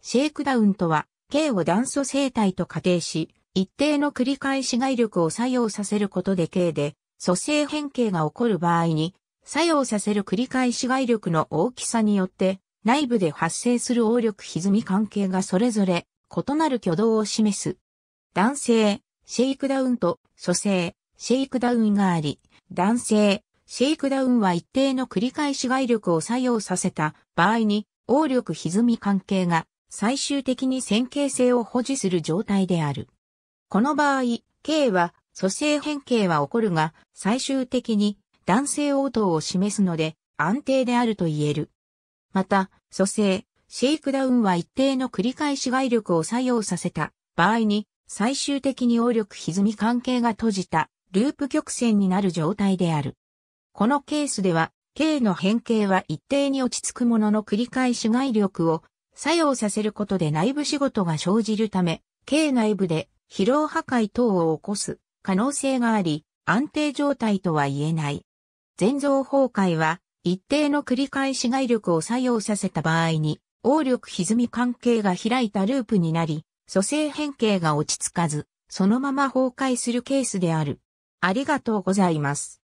シェイクダウンとは、K を断素生体と仮定し、一定の繰り返し外力を作用させることで K で、組成変形が起こる場合に、作用させる繰り返し外力の大きさによって、内部で発生する応力歪み関係がそれぞれ異なる挙動を示す。男性、シェイクダウンと組成、シェイクダウンがあり、男性、シェイクダウンは一定の繰り返し外力を作用させた場合に、応力歪み関係が最終的に線形性を保持する状態である。この場合、K は蘇生変形は起こるが、最終的に男性応答を示すので安定であると言える。また、蘇生、シェイクダウンは一定の繰り返し外力を作用させた場合に、最終的に応力歪み関係が閉じたループ曲線になる状態である。このケースでは、K の変形は一定に落ち着くものの繰り返し外力を作用させることで内部仕事が生じるため、経内部で疲労破壊等を起こす可能性があり、安定状態とは言えない。全蔵崩壊は、一定の繰り返し外力を作用させた場合に、応力歪み関係が開いたループになり、蘇生変形が落ち着かず、そのまま崩壊するケースである。ありがとうございます。